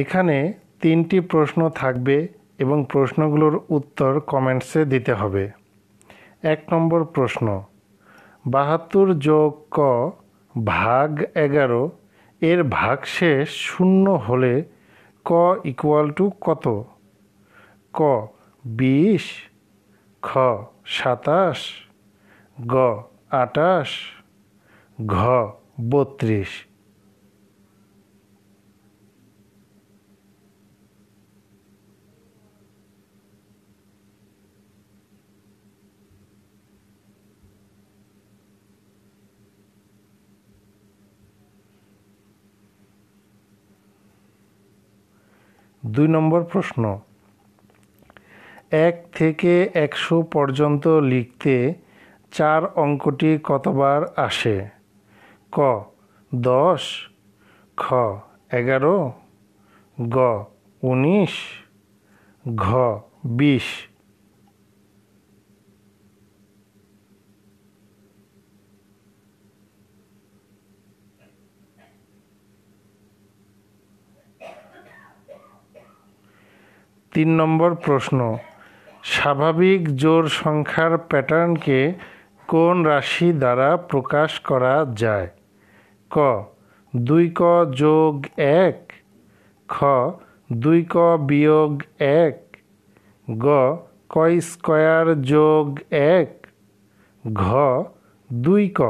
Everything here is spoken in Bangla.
এখানে তিনটি প্রশ্ন থাকবে এবং প্রশ্নগুলোর উত্তর কমেন্টসে দিতে হবে এক নম্বর প্রশ্ন বাহাত্তর যোগ ক ভাগ এগারো এর ভাগশেষ শূন্য হলে ক ইকুয়াল টু কত ক বিশ খ সাতাশ গ আটাশ ঘ বত্রিশ দুই নম্বর প্রশ্ন এক থেকে একশো পর্যন্ত লিখতে চার অঙ্কটি কতবার আসে ক দশ খ এগারো গ উনিশ ঘ বিশ তিন নম্বর প্রশ্ন স্বাভাবিক জোর সংখ্যার প্যাটার্নকে কোন রাশি দ্বারা প্রকাশ করা যায় ক দুই ক যোগ এক খ দুই ক বিয়োগ এক গ ক স্কয়ার যোগ এক ঘ দুই ক